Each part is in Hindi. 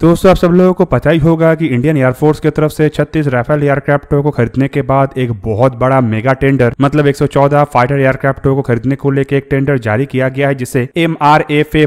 दोस्तों आप सब लोगों को पता ही होगा कि इंडियन एयरफोर्स की तरफ से 36 राफेल एयरक्राफ्टों को खरीदने के बाद एक बहुत बड़ा मेगा टेंडर मतलब 114 फाइटर एयरक्राफ्टों को खरीदने को लेकर एक टेंडर जारी किया गया है जिसे एम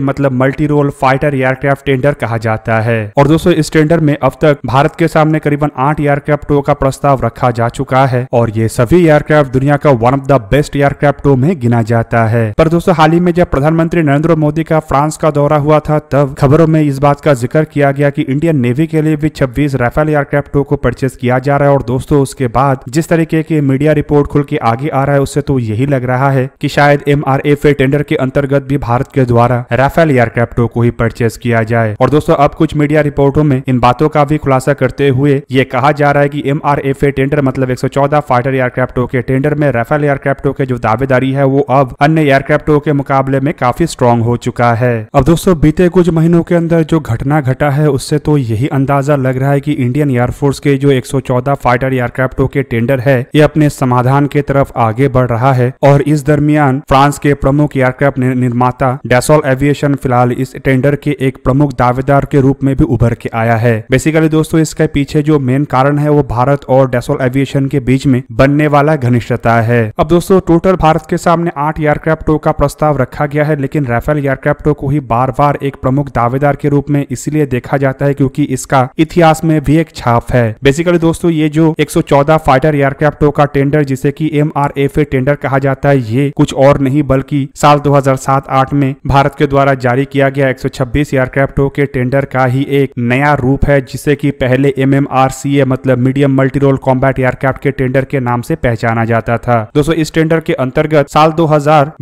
मतलब multi role fighter aircraft tender कहा जाता है और दोस्तों इस टेंडर में अब तक भारत के सामने करीबन आठ एयरक्राफ्टों का प्रस्ताव रखा जा चुका है और ये सभी एयरक्राफ्ट दुनिया का वन ऑफ द बेस्ट एयरक्राफ्टों में गिना जाता है पर दोस्तों हाल ही में जब प्रधानमंत्री नरेंद्र मोदी का फ्रांस का दौरा हुआ था तब खबरों में इस बात का जिक्र किया गया कि इंडियन नेवी के लिए भी छब्बीस राफेल एयरक्राफ्ट को परचेस किया जा रहा है और दोस्तों उसके बाद जिस तरीके की मीडिया रिपोर्ट खुल के आगे आ रहा है उससे तो यही लग रहा है की शायद एम आर एफ टेंडर के अंतर्गत भी भारत के द्वारा राफेल एयरक्राफ्ट को ही परचेस किया जाए और दोस्तों अब कुछ मीडिया रिपोर्टों में इन बातों का भी खुलासा करते हुए ये कहा जा रहा है की एम आर एफ टेंडर मतलब एक फाइटर एयरक्राफ्टों के टेंडर में राफेल एयरक्राफ्टों के जो दावेदारी है वो अब अन्य एयरक्राफ्टों के मुकाबले में काफी स्ट्रॉन्ग हो चुका है अब दोस्तों बीते कुछ महीनों के अंदर जो घटना घटा है है उससे तो यही अंदाजा लग रहा है कि इंडियन एयरफोर्स के जो 114 फाइटर एयरक्राफ्टों के टेंडर है ये अपने समाधान के तरफ आगे बढ़ रहा है और इस दरमियान फ्रांस के प्रमुख एयरक्राफ्ट निर्माता डेसोल एविएशन फिलहाल इस टेंडर के एक प्रमुख दावेदार के रूप में भी उभर के आया है बेसिकली दोस्तों इसके पीछे जो मेन कारण है वो भारत और डेसोल एविएशन के बीच में बनने वाला घनिष्ठता है अब दोस्तों टोटल भारत के सामने आठ एयरक्राफ्टों का प्रस्ताव रखा गया है लेकिन राफेल एयरक्राफ्टों को ही बार बार एक प्रमुख दावेदार के रूप में इसलिए देखा जाता है क्योंकि इसका इतिहास में भी एक छाप है बेसिकली दोस्तों ये जो 114 फाइटर एयरक्राफ्टों का टेंडर जिसे कि एम टेंडर कहा जाता है ये कुछ और नहीं बल्कि साल 2007-8 में भारत के द्वारा जारी किया गया 126 एयरक्राफ्टों के टेंडर का ही एक नया रूप है जिसे की पहले एम मतलब मीडियम मल्टीरोल कॉम्बैट एयरक्राफ्ट के टेंडर के नाम से पहचाना जाता था दोस्तों इस टेंडर के अंतर्गत साल दो हजार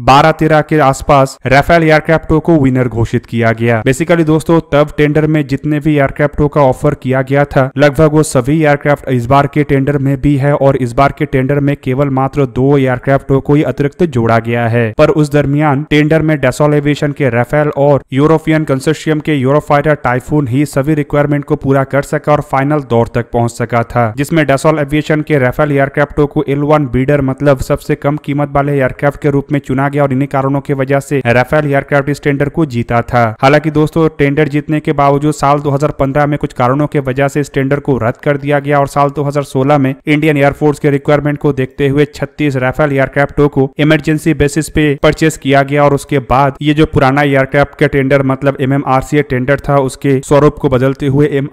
के आसपास राफेल एयरक्राफ्टों को विनर घोषित किया गया बेसिकली दोस्तों तब टेंडर में जितने जितने भी एयरक्राफ्टों का ऑफर किया गया था लगभग वो सभी एयरक्राफ्ट इस बार के टेंडर में भी है और इस बार के टेंडर में केवल मात्र दो एयरक्राफ्टों को ही अतिरिक्त जोड़ा गया है पर उस दरमियान टेंडर में डेसोल के रेफेल और यूरोपियन कंसोशियम के यूरोफाइटर टाइफून ही सभी रिक्वायरमेंट को पूरा कर सका और फाइनल दौर तक पहुंच सका था जिसमें डेसोल एविएशन के रेफेल एयरक्राफ्टो को एल बीडर मतलब सबसे कम कीमत वाले एयरक्राफ्ट के रूप में चुना गया और इन्हीं कारणों की वजह से रेफेल एयरक्राफ्ट इस टेंडर को जीता था हालांकि दोस्तों टेंडर जीतने के बावजूद साल साल 2015 में कुछ कारणों के वजह से इस टेंडर को रद्द कर दिया गया और साल 2016 में इंडियन एयरफोर्स के रिक्वायरमेंट को देखते हुए छत्तीस राफेल एयरक्राफ्टों को इमरजेंसी बेसिस पे परचेस किया गया और उसके बाद ये जो पुराना एयरक्राफ्ट का टेंडर मतलब एम टेंडर था उसके स्वरूप को बदलते हुए एम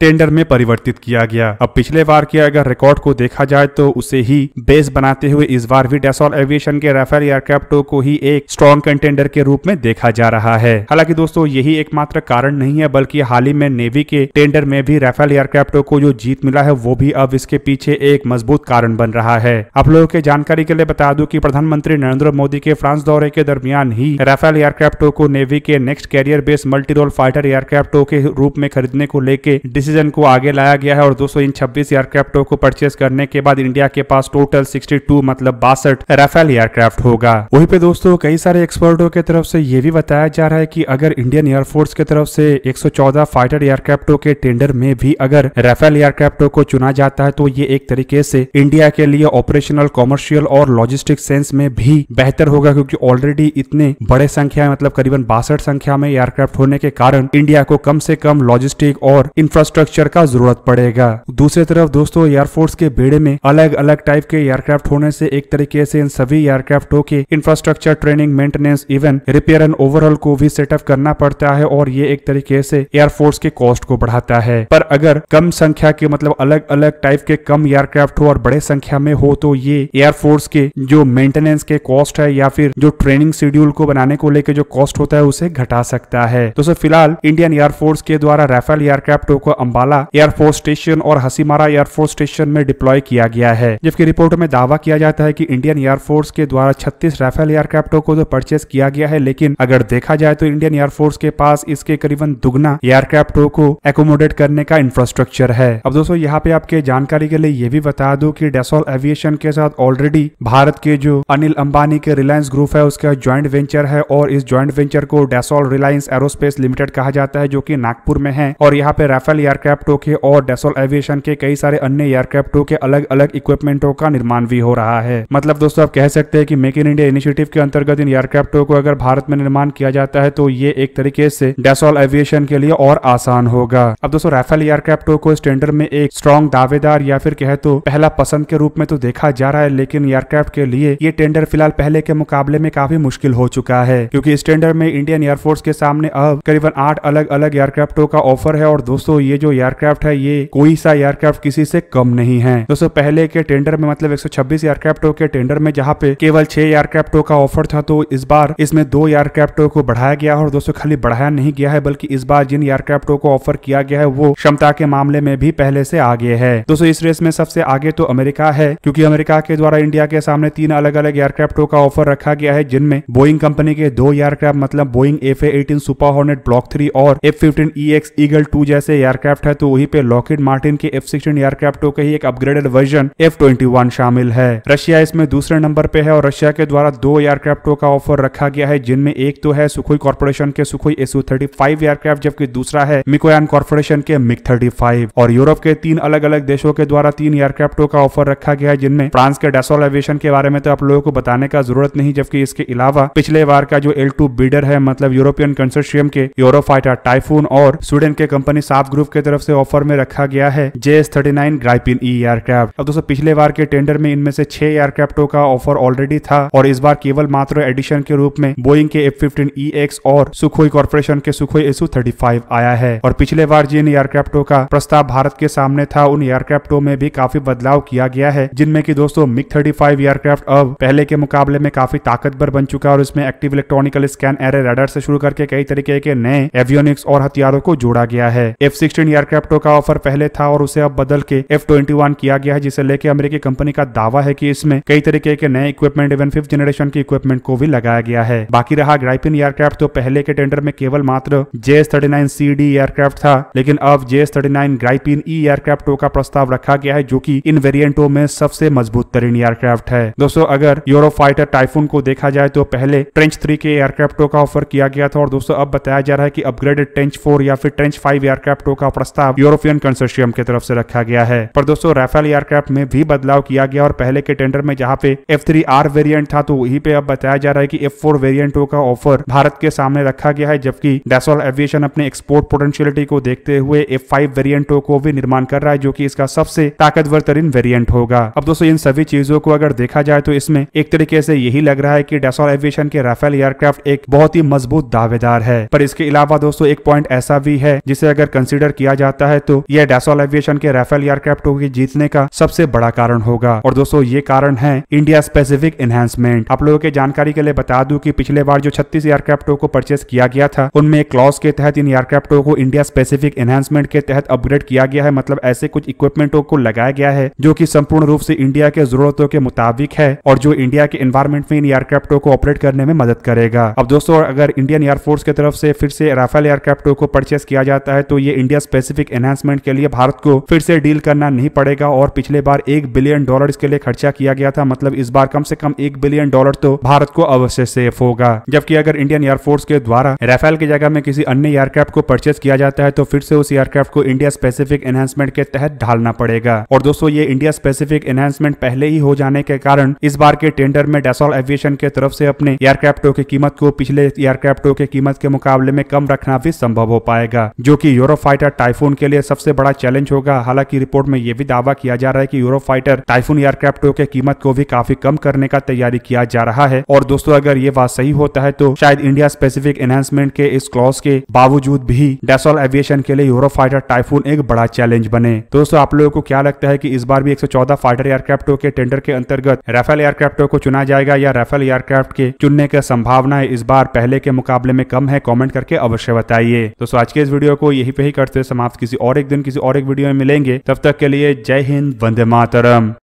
टेंडर में परिवर्तित किया गया अब पिछले बार के अगर रिकॉर्ड को देखा जाए तो उसे ही बेस बनाते हुए इस बार भी डेसॉल एविएशन के राफेल एयरक्राफ्टों को ही एक स्ट्रॉन्ग कंटेंडर के रूप में देखा जा रहा है हालांकि दोस्तों यही एकमात्र कारण नहीं है बल्कि हाल ही में नेवी के टेंडर में भी राफेल एयरक्राफ्टों को जो जीत मिला है वो भी अब इसके पीछे एक मजबूत कारण बन रहा है आप लोगों के जानकारी के लिए बता दूं कि प्रधानमंत्री नरेंद्र मोदी के फ्रांस दौरे के दरमियान ही राफेल एयरक्राफ्टों को नेवी के next carrier based multi role fighter एयरक्राफ्टों के रूप में खरीदने को लेकर डिसीजन को आगे लाया गया है और दो एयरक्राफ्टों को परचेस करने के बाद इंडिया के पास टोटल सिक्सटी मतलब बासठ राफेल एयरक्राफ्ट होगा वहीं पे दोस्तों कई सारे एक्सपर्टों के तरफ से ये भी बताया जा रहा है कि अगर इंडियन एयरफोर्स की तरफ से एक ज्यादा फाइटर एयरक्राफ्टों के टेंडर में भी अगर राफेल एयरक्राफ्टों को चुना जाता है तो ये एक तरीके से इंडिया के लिए ऑपरेशनल कॉमर्शियल और लॉजिस्टिक सेंस में भी बेहतर होगा क्योंकि ऑलरेडी इतने बड़े संख्या मतलब करीबन बासठ संख्या में एयरक्राफ्ट होने के कारण इंडिया को कम से कम लॉजिस्टिक और इंफ्रास्ट्रक्चर का जरूरत पड़ेगा दूसरी तरफ दोस्तों एयरफोर्स के बेड़े में अलग अलग टाइप के एयरक्राफ्ट होने से एक तरीके से इन सभी एयरक्राफ्टों के infrastructure training maintenance even repair and overall को भी सेटअप करना पड़ता है और ये एक तरीके से एयरफोर्स के कॉस्ट को बढ़ाता है पर अगर कम संख्या के मतलब अलग अलग टाइप के कम एयरक्राफ्ट हो और बड़े संख्या में हो तो ये एयरफोर्स के जो मेंटेनेंस के कॉस्ट है या फिर जो ट्रेनिंग शेड्यूल को बनाने को लेकर जो कॉस्ट होता है उसे घटा सकता है तो फिलहाल इंडियन एयरफोर्स के द्वारा राफेल एयरक्राफ्टों को अम्बाला एयरफोर्स स्टेशन और हसीमारा एयरफोर्स स्टेशन में डिप्लॉय किया गया है जबकि रिपोर्ट में दावा किया जाता है कि इंडियन एयरफोर्स के द्वारा छत्तीस राफेल एयरक्राफ्टों को तो परचेस किया गया है लेकिन अगर देखा जाए तो इंडियन एयरफोर्स के पास इसके करीबन दुगना एयरक्राफ्ट टू को एकोमोडेट करने का इंफ्रास्ट्रक्चर है अब दोस्तों यहाँ पे आपके जानकारी के लिए ये भी बता दू की डेसोल एविएशन के साथ ऑलरेडी भारत के जो अनिल अंबानी के रिलायंस ग्रुप है उसका ज्वाइंट वेंचर है और इस ज्वाइंट वेंचर को डेसोल रिलायंस एरोस्पेस लिमिटेड कहा जाता है जो की नागपुर में है और यहाँ पे राफेल एयरक्राफ्ट के और डेसोल एविएशन के कई सारे अन्य एयरक्राफ्ट के अलग अलग इक्विपमेंटों का निर्माण भी हो रहा है मतलब दोस्तों आप कह सकते हैं कि मेक इन इंडिया इनिशिएटिव के अंतर्गत इन एयरक्राफ्टों को अगर भारत में निर्माण किया जाता है तो ये एक तरीके से डेसोल एविएशन के लिए और आसान होगा अब दोस्तों राफेल एयरक्राफ्टों को इस टेंडर में एक स्ट्रॉन्ग दावेदार या फिर कहे तो पहला पसंद के रूप में तो देखा जा रहा है लेकिन एयरक्राफ्ट के लिए ये टेंडर फिलहाल पहले के मुकाबले में काफी मुश्किल हो चुका है क्योंकि इस टेंडर में इंडियन एयरफोर्स के सामने अब करीबन आठ अलग अलग एयरक्राफ्टों का ऑफर है और दोस्तों ये जो एयरक्राफ्ट है ये कोई सा एयरक्राफ्ट किसी से कम नहीं है दोस्तों पहले के टेंडर में मतलब 126 एयरक्राफ्टों के टेंडर में जहाँ पे केवल छह एयरक्राफ्टों का ऑफर था तो इस बार इसमें दो एयरक्राफ्टों को बढ़ाया गया और दोस्तों खाली बढ़ाया नहीं गया है बल्कि इस बार जिन एयरक्राफ्ट को ऑफर किया गया है वो क्षमता के मामले में भी पहले से आगे है दोस्तों इस रेस में सबसे आगे तो अमेरिका है क्योंकि अमेरिका के द्वारा इंडिया के सामने तीन अलग अलग एयरक्राफ्टों का ऑफर रखा गया है जिनमें बोइंग कंपनी के दो एयरक्राफ्ट मतलब Boeing F eighteen Super Hornet block three और F fifteen E X Eagle two जैसे एयरक्राफ्ट है तो वही पे लॉकेट मार्टिन के एफ सिक्सटीन एयरक्राफ्टों का ही एक upgraded version F twenty one शामिल है रशिया इसमें दूसरे नंबर पे है और रशिया के द्वारा दो एयरक्राफ्टों का ऑफर रखा गया है जिनमें एक तो है सुखोई कॉर्पोरेशन के Sukhoi Su thirty five aircraft जबकि दूसरा है मिकोयान कॉर्पोरेशन के मिक थर्टी फाइव और यूरोप के तीन अलग अलग देशों के द्वारा तीन एयरक्राफ्टों का ऑफर रखा गया है जिनमें फ्रांस के डेसोल एविएशन के बारे में तो आप लोगों को बताने का जरूरत नहीं जबकि इसके अलावा पिछले बार का जो एल बीडर है मतलब यूरोपियन कंसोर्शियम के फाइटर टाइफून और स्वीडन के कंपनी साफ ग्रुप के तरफ से ऑफर में रखा गया है J S thirty nine Gripen E aircraft अब दोस्तों पिछले बार के टेंडर में इनमें से छह एयरक्राफ्टों का ऑफर ऑलरेडी था और इस बार केवल मात्र एडिशन के रूप में बोइंग के एफ फिफ्टीन ई एक्स और सुखोई कॉर्पोरेशन के सुखोई एसू थर्टी फाइव आया है और पिछले बार जिन एयरक्राफ्टों का प्रस्ताव भारत के सामने था उन एयरक्राफ्टों में भी काफी बदलाव किया गया है जिनमें की दोस्तों मिग थर्टी फाइव एयरक्राफ्ट अब पहले के मुकाबले में काफी ताकतवर बन चुका है और इसमें active electronical scan array radar से शुरू करके कई तरीके के नए एवियोनिक्स और हथियारों को जोड़ा गया है एफ सिक्सटीन एयरक्राफ्टों का ऑफर पहले था और उसे अब बदल के एफ ट्वेंटी वन किया गया है जिसे लेके अमेरिकी कंपनी का दावा है की इसमें कई तरीके के नए इक्विपमेंट इवन फिफ्थ जनरेशन के इक्विपमेंट को भी लगाया गया है बाकी रहा ग्राइपिन एयरक्राफ्ट तो पहले के टेंडर में केवल मात्र J S thirty nine C D aircraft था लेकिन अब J S thirty nine Gripen E एयरक्राफ्टों का प्रस्ताव रखा गया है जो की इन वेरिएंटों में सबसे मजबूत तरीन एयरक्राफ्ट है दोस्तों अगर यूरो फाइटर टाइफून को देखा जाए तो पहले ट्रेंच थ्री के एयरक्राफ्टों का ऑफर किया गया था और दोस्तों अब बताया जा रहा है की अपग्रेडेड ट्रेंच फोर या फिर ट्रेंच फाइव एयरक्राफ्टों का प्रस्ताव यूरोपियन कंसोशियम की तरफ से रखा गया है पर दोस्तों राफेल एयरक्राफ्ट में भी बदलाव किया गया और पहले के टेंडर में जहाँ पे एफ थ्री आर वेरियंट था तो वही पे अब बताया जा रहा है की एफ फोर वेरियंटो का ऑफर भारत के सामने रखा गया है जबकि डेसोल एविएशन अपने एक्सपोर्ट पोटेंशियलिटी को देखते हुए एफ फाइव वेरियंटो को भी निर्माण कर रहा है जो की इसका सबसे ताकतवर तरीन वेरियंट होगा अब दोस्तों इन सभी चीजों को अगर देखा जाए तो इसमें एक तरीके से यही लग रहा है की डेसोल एविएशन के राफेल एयरक्राफ्ट एक बहुत ही मजबूत दावेदार है पर इसके अलावा दोस्तों एक पॉइंट ऐसा भी है जिसे अगर कंसिडर किया जाता है तो यह डेसोल एविएशन के राफेल एयरक्राफ्ट को जीतने का सबसे बड़ा कारण होगा और दोस्तों ये कारण है इंडिया स्पेसिफिक एनहेंसमेंट आप लोगों के जानकारी के लिए बता दूं कि पिछले बार जो 36 एयरक्राफ्टों को परचेस किया गया था उनमें एक क्लॉज के तहत इन एयरक्राफ्ट एयरक्राफ्टों को इंडिया स्पेसिफिक एनहांसमेंट के तहत अपग्रेड किया गया है मतलब ऐसे कुछ इक्विपमेंटों को लगाया गया है जो की संपूर्ण रूप से इंडिया के जरूरतों के मुताबिक है और जो इंडिया के एनवायरमेंट में इन एयरक्राफ्टों को ऑपरेट करने में मदद करेगा अब दोस्तों अगर इंडियन एयरफोर्स की तरफ से फिर से राफेल एयरक्राफ्टों को परचेस किया जाता है तो ये इंडिया स्पेसिफिक एनहांसमेंट के लिए भारत को फिर से डील करना नहीं पड़ेगा और पिछले बार एक बिलियन डॉलर के लिए खर्चा किया गया था मतलब इस बार कम से कम एक बिलियन डॉलर तो भारत को अवश्य सेफ होगा जबकि अगर इंडियन एयरफोर्स के द्वारा राफेल की जगह में किसी अन्य एयरक्राफ्ट को परचेस किया जाता है तो फिर से उस एयरक्राफ्ट को इंडिया स्पेसिफिक एनहेंसमेंट के तहत ढालना पड़ेगा और दोस्तों ये इंडिया स्पेसिफिक एनहेंसमेंट पहले ही हो जाने के कारण इस बार के टेंडर में डेसॉल एविएशन के तरफ से अपने एयरक्राफ्टों की कीमत को पिछले एयरक्राफ्टों की कीमत के मुकाबले में कम रखना भी संभव हो पाएगा जो की यूरो फाइटर टाइफून के लिए सबसे बड़ा चैलेंज होगा हालांकि रिपोर्ट में यह भी दावा किया जा रहा है की यूरो फाइटर टाइफून एयरक्राफ्टों की कीमत को भी काफी कम करने का तैयारी किया जा रहा है और दोस्तों अगर ये बात सही होता है तो शायद इंडिया स्पेसिफिक एनहेंसमेंट के इस क्लॉज के बावजूद भी डेसोल एविएशन के लिए यूरो फाइटर टाइफून एक बड़ा चैलेंज बने दोस्तों आप लोगों को क्या लगता है की इस बार भी एक फाइटर एयरक्राफ्टों के टेंडर के अंतर्गत राफेल एयरक्राफ्टों को चुना जाएगा या राफेल एयरक्राफ्ट के चुनने की संभावना इस बार पहले के मुकाबले में कम है कॉमेंट करके अवश्य बताइए दोस्तों आज के इस वीडियो को यही पे ही करते समाप्त किसी और एक दिन किसी और एक वीडियो में मिलेंगे तब तक के लिए जय हिंद वंदे मातरम